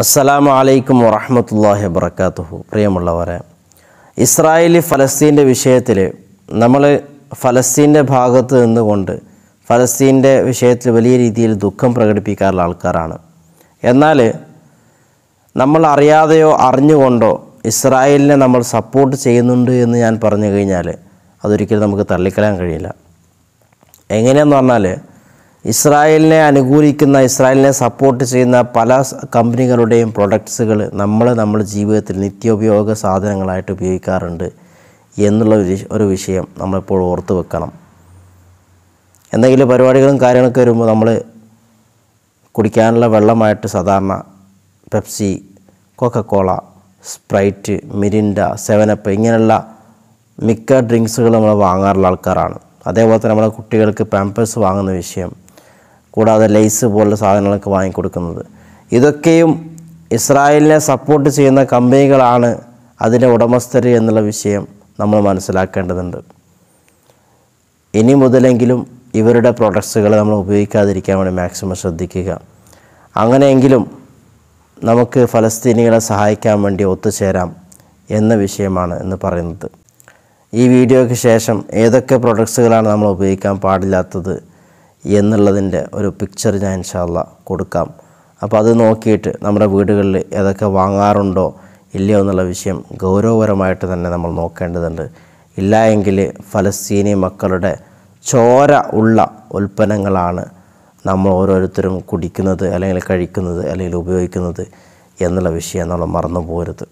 അസ്സലാമു അലൈക്കും വറഹമത്തല്ലാഹി വബർക്കാത്തുഹു പ്രിയമുള്ളവരെ ഇസ്രായേലി ഫലസ്തീൻ്റെ വിഷയത്തിൽ നമ്മൾ ഫലസ്തീൻ്റെ ഭാഗത്ത് നിന്നുകൊണ്ട് ഫലസ്തീൻ്റെ വിഷയത്തിൽ വലിയ രീതിയിൽ ദുഃഖം പ്രകടിപ്പിക്കാറുള്ള ആൾക്കാരാണ് എന്നാൽ നമ്മൾ അറിയാതെയോ അറിഞ്ഞുകൊണ്ടോ ഇസ്രായേലിനെ നമ്മൾ സപ്പോർട്ട് ചെയ്യുന്നുണ്ട് എന്ന് ഞാൻ പറഞ്ഞു കഴിഞ്ഞാൽ അതൊരിക്കലും നമുക്ക് തള്ളിക്കളയാൻ കഴിയില്ല എങ്ങനെയെന്ന് പറഞ്ഞാൽ ഇസ്രായേലിനെ അനുകൂലിക്കുന്ന ഇസ്രായേലിനെ സപ്പോർട്ട് ചെയ്യുന്ന പല കമ്പനികളുടെയും പ്രൊഡക്ട്സുകൾ നമ്മൾ നമ്മുടെ ജീവിതത്തിൽ നിത്യോപയോഗ സാധനങ്ങളായിട്ട് ഉപയോഗിക്കാറുണ്ട് എന്നുള്ള ഒരു വിഷയം നമ്മളെപ്പോൾ ഓർത്ത് വെക്കണം എന്തെങ്കിലും പരിപാടികളും കാര്യങ്ങളൊക്കെ വരുമ്പോൾ നമ്മൾ കുടിക്കാനുള്ള വെള്ളമായിട്ട് സാധാരണ Pepsi Coca Cola Sprite Mirinda seven up ഇങ്ങനെയുള്ള മിക്ക ഡ്രിങ്ക്സുകൾ നമ്മൾ വാങ്ങാറുള്ള ആൾക്കാരാണ് അതേപോലെ തന്നെ നമ്മുടെ കുട്ടികൾക്ക് പാമ്പേഴ്സ് വാങ്ങുന്ന വിഷയം കൂടാതെ ലൈസ് പോലുള്ള സാധനങ്ങളൊക്കെ വാങ്ങിക്കൊടുക്കുന്നത് ഇതൊക്കെയും ഇസ്രായേലിനെ സപ്പോർട്ട് ചെയ്യുന്ന കമ്പനികളാണ് അതിൻ്റെ ഉടമസ്ഥർ എന്നുള്ള വിഷയം നമ്മൾ മനസ്സിലാക്കേണ്ടതുണ്ട് ഇനി മുതലെങ്കിലും ഇവരുടെ പ്രൊഡക്ട്സുകൾ നമ്മൾ ഉപയോഗിക്കാതിരിക്കാൻ വേണ്ടി മാക്സിമം ശ്രദ്ധിക്കുക അങ്ങനെയെങ്കിലും നമുക്ക് ഫലസ്തീനികളെ സഹായിക്കാൻ വേണ്ടി ഒത്തുചേരാം എന്ന വിഷയമാണ് എന്ന് പറയുന്നത് ഈ വീഡിയോയ്ക്ക് ശേഷം ഏതൊക്കെ പ്രൊഡക്ട്സുകളാണ് നമ്മൾ ഉപയോഗിക്കാൻ പാടില്ലാത്തത് എന്നുള്ളതിൻ്റെ ഒരു പിക്ചർ ഞാൻ ഇൻഷാല്ല കൊടുക്കാം അപ്പോൾ അത് നോക്കിയിട്ട് നമ്മുടെ വീടുകളിൽ ഏതൊക്കെ വാങ്ങാറുണ്ടോ ഇല്ലയോ എന്നുള്ള വിഷയം ഗൗരവപരമായിട്ട് തന്നെ നമ്മൾ നോക്കേണ്ടതുണ്ട് ഇല്ല എങ്കിൽ ഫലസ്തീനി മക്കളുടെ ചോര ഉള്ള ഉൽപ്പന്നങ്ങളാണ് നമ്മൾ ഓരോരുത്തരും കുടിക്കുന്നത് അല്ലെങ്കിൽ കഴിക്കുന്നത് അല്ലെങ്കിൽ ഉപയോഗിക്കുന്നത് എന്നുള്ള വിഷയം നമ്മൾ മറന്നു പോരുത്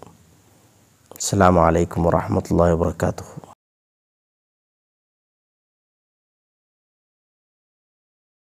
അസ്സാം വലൈക്കും വാഹമത്തല്ലാ വാത്തു